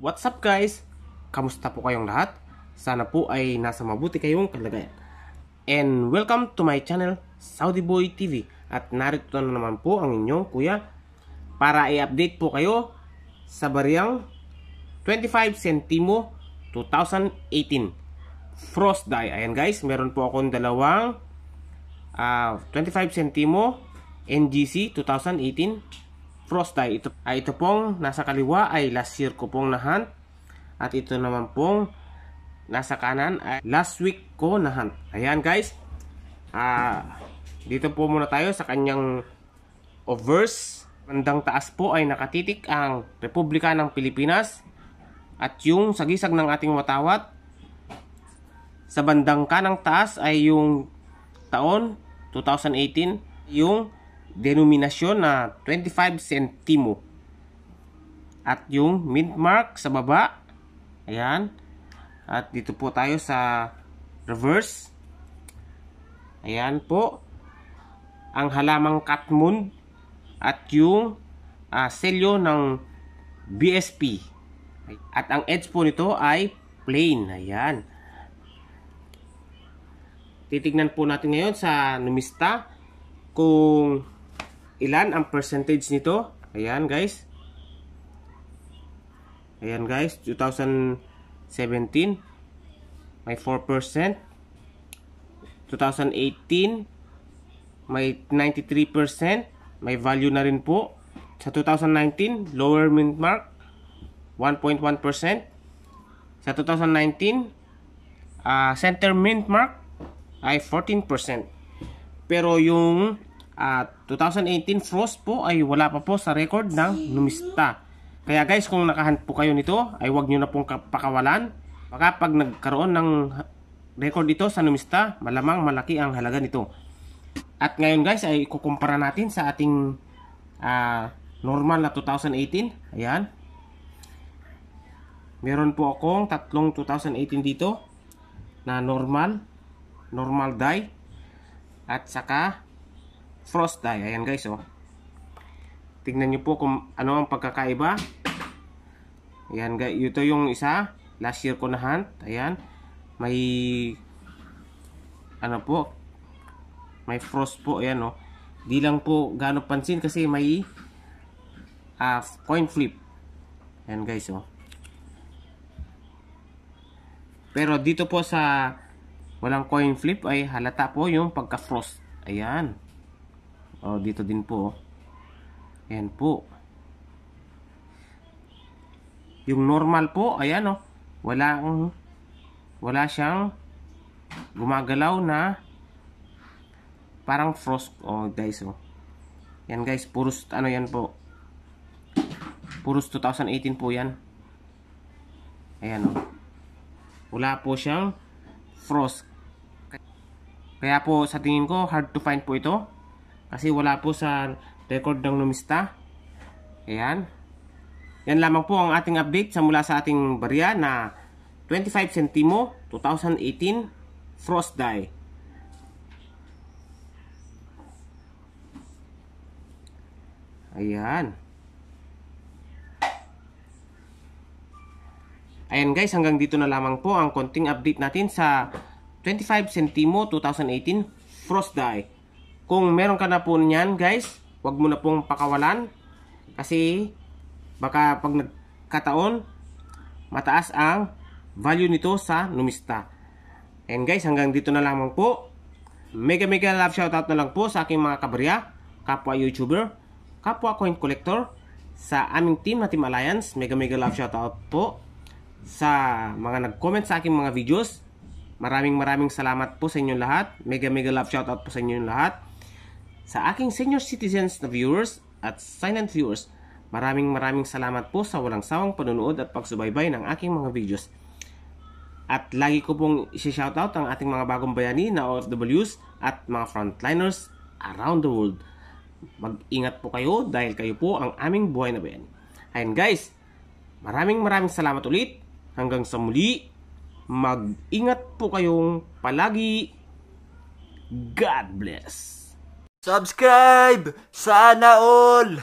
What's up guys? Kamusta po kayong lahat? Sana po ay nasa mabuti kayong kalagayan. And welcome to my channel, Saudi Boy TV. At narito na naman po ang inyong kuya para i-update po kayo sa bariyang 25 centimo 2018 frost dye. Ayan guys, meron po akong dalawang uh, 25 centimo NGC 2018 Frost ay ito, ay ito pong nasa kaliwa ay last year ko pong na at ito naman pong nasa kanan ay last week ko na Ayan guys. Ah, dito po muna tayo sa kanyang obverse. Bandang taas po ay nakatitik ang Republika ng Pilipinas at yung sagisag ng ating watawat. Sa bandang kanang taas ay yung taon 2018 yung denominasyon na 25 centimo. At yung mint mark sa baba, ayan. At dito po tayo sa reverse. Ayan po. Ang halamang Katmund at yung uh, selyo ng BSP. At ang edge po nito ay plain. Ayan. Titignan po natin ngayon sa numista kung ilan ang percentage nito. Ayan guys. Ayan guys, 2017 may 4%. 2018 may 93%, may value na rin po. Sa 2019, lower mint mark 1.1%. Sa 2019, uh, ah, center mint mark ay 14%. Pero yung at 2018 Frost po ay wala pa po sa record ng numista. Kaya guys, kung nakahunt po kayo nito, ay wag nyo na pong pakawalan. Baka pag nagkaroon ng record ito sa numista, malamang malaki ang halaga nito. At ngayon guys, ay kukumpara natin sa ating uh, normal na 2018. Ayan. Meron po akong tatlong 2018 dito na normal, normal die. At saka frost dye. Ayan guys, oh. Tingnan nyo po kung ano ang pagkakaiba. Ayan guys, ito yung isa. Last year ko na hunt. Ayan. May ano po, may frost po. Ayan, oh. Di lang po gaano pansin kasi may uh, coin flip. Ayan guys, oh. Pero dito po sa walang coin flip ay halata po yung pagka-frost. Ayan oh, dito din po oh. yan po yung normal po ayan oh, wala ang wala siyang gumagalaw na parang frost oh guys oh yan guys puro ano yan po puro 2018 po yan ayan oh wala po siyang frost kaya po sa tingin ko hard to find po ito kasi wala po sa record ng lumista. Ayan. Yan lamang po ang ating update sa mula sa ating barya na 25 centimo 2018 frost dye. Ayan. Ayan guys, hanggang dito na lamang po ang konting update natin sa 25 centimo 2018 frost dye. Kung meron ka na po niyan guys, huwag mo na pong pakawalan. Kasi baka pag nagkataon, mataas ang value nito sa numista. And guys, hanggang dito na lamang po. Mega mega love shoutout na lang po sa aking mga kabarya, kapwa YouTuber, kapwa coin collector, sa aming team na Team Alliance. Mega mega love shoutout po sa mga nag-comment sa aking mga videos. Maraming maraming salamat po sa inyong lahat. Mega mega love shoutout po sa inyong lahat. Sa aking senior citizens na viewers at silent viewers, maraming maraming salamat po sa walang sawang panunood at pagsubaybay ng aking mga videos. At lagi ko pong isi-shoutout ang ating mga bagong bayani na OFWs at mga frontliners around the world. Mag-ingat po kayo dahil kayo po ang aming buhay na bayani. Ayan guys, maraming maraming salamat ulit. Hanggang sa muli, mag-ingat po kayong palagi. God bless. Subscribe! Sana all!